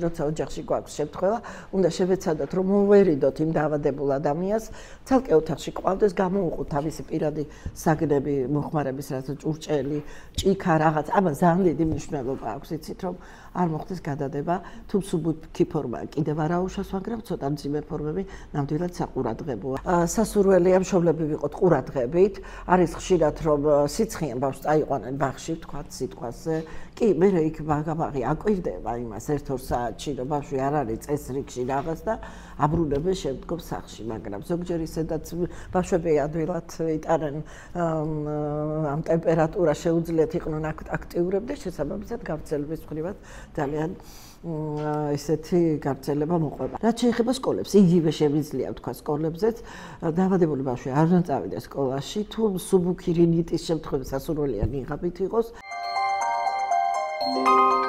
როცა ოჯახში გვაქვს შეთხება, უნდა შევეცადოთ რომ მოვერიდოთ იმ დაავადებულ ადამიანს, ცალკე ოთახში ყავდეს, გამოუყოთ თავისი პირადი საგნები, მოხმარების რაღაც ჭურჭელი, ჭიქა რაღაც, ამა ძალიან დიდი მნიშვნელობა აქვს, იცით რომ არ მოხდეს გადადება, თუ მსუბუქი ფორმა კიდევ არაუშავს, მაგრამ ცოტა მძიმე ფორმები ნამდვილად საყურადღებოა. სასურველია მშობლები ვიყოთ ყურადღებით, არის ხშირად რომ სიცხიან ბავშვს წაიყვანენ ბახში, თქვა სიტყვაზე. კი, მე რა იქ ბაგაბაღი აკვირდება იმას ერთ-ორსა საათში, რომ ბავშვი არ არის წეს რიგში რაღაც და აბრუნებენ შემდგომ სახლში, მაგრამ ზოგჯერ ისედაც ბავშვები ადვილად იტარენ ამ ტემპერატურა შეუძლიათ იყვნენ აქტიურები და შესაბამისად გავრცელების მხრივაც ძალიან ესეთი გარცელება მოყვება. რაც შეიძლება სკოლებს, იგივე შემიძლია თქვა სკოლებსაც, დაავადებული ბავშვი არ უნდა წავიდეს სკოლაში, თუ მსუბუქი რინიტის შემთხვევაში სასურველია ნიღაბით იყოს. Thank you